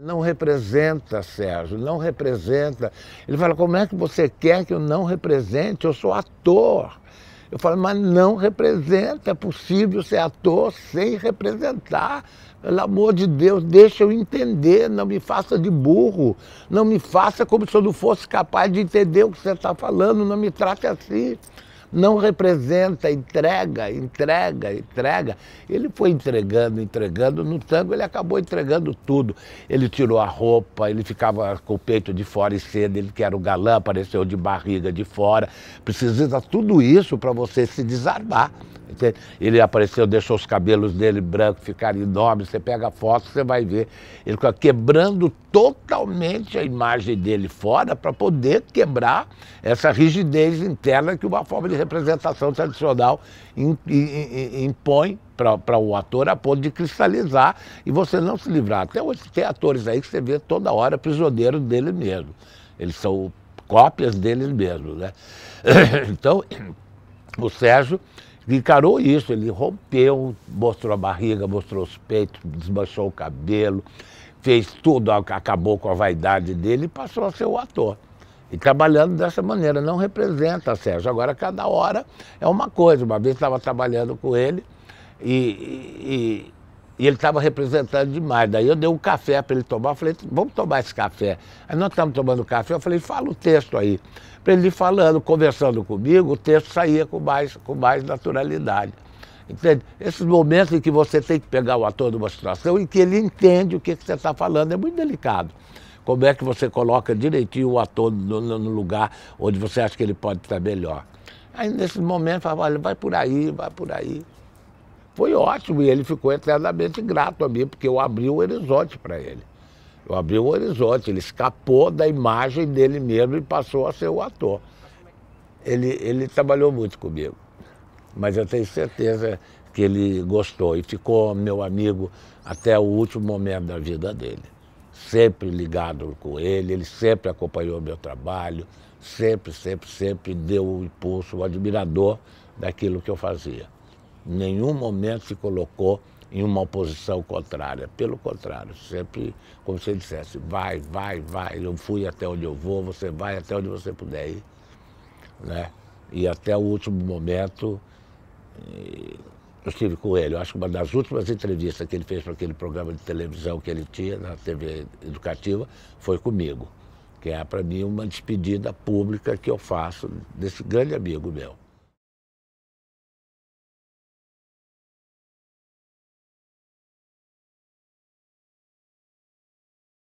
Não representa, Sérgio, não representa. Ele fala, como é que você quer que eu não represente? Eu sou ator. Eu falo, mas não representa, é possível ser ator sem representar. Pelo amor de Deus, deixa eu entender, não me faça de burro, não me faça como se eu não fosse capaz de entender o que você está falando, não me trate assim não representa entrega, entrega, entrega. Ele foi entregando, entregando. No tango ele acabou entregando tudo. Ele tirou a roupa, ele ficava com o peito de fora e cedo, ele que era o galã, apareceu de barriga de fora. Precisa tudo isso para você se desarmar. Ele apareceu, deixou os cabelos dele brancos ficarem enormes. Você pega a foto, você vai ver. Ele quebrando totalmente a imagem dele fora para poder quebrar essa rigidez interna que uma forma de representação tradicional impõe para o ator a ponto de cristalizar e você não se livrar. Até hoje tem atores aí que você vê toda hora prisioneiro dele mesmo. Eles são cópias deles mesmos, né? Então, o Sérgio encarou isso, ele rompeu, mostrou a barriga, mostrou os peitos, desmanchou o cabelo, fez tudo, acabou com a vaidade dele e passou a ser o ator. E trabalhando dessa maneira, não representa Sérgio. Agora, cada hora é uma coisa. Uma vez estava trabalhando com ele e, e, e ele estava representando demais. Daí eu dei um café para ele tomar, eu falei, vamos tomar esse café. Aí nós estávamos tomando café, eu falei, fala o texto aí. Para ele ir falando, conversando comigo, o texto saía com mais, com mais naturalidade. Entende? Esses momentos em que você tem que pegar o ator de uma situação e que ele entende o que, que você está falando, é muito delicado como é que você coloca direitinho o ator no, no lugar onde você acha que ele pode estar melhor. Aí nesse momento falava, olha, vai por aí, vai por aí. Foi ótimo e ele ficou eternamente grato a mim, porque eu abri o um horizonte para ele. Eu abri o um horizonte, ele escapou da imagem dele mesmo e passou a ser o ator. Ele, ele trabalhou muito comigo, mas eu tenho certeza que ele gostou e ficou meu amigo até o último momento da vida dele sempre ligado com ele, ele sempre acompanhou o meu trabalho, sempre, sempre, sempre deu o um impulso, o um admirador daquilo que eu fazia. Em nenhum momento se colocou em uma posição contrária. Pelo contrário, sempre como se ele dissesse, vai, vai, vai, eu fui até onde eu vou, você vai até onde você puder ir. Né? E até o último momento, eh, eu estive com ele, eu acho que uma das últimas entrevistas que ele fez para aquele programa de televisão que ele tinha na TV educativa foi comigo, que é para mim uma despedida pública que eu faço desse grande amigo meu.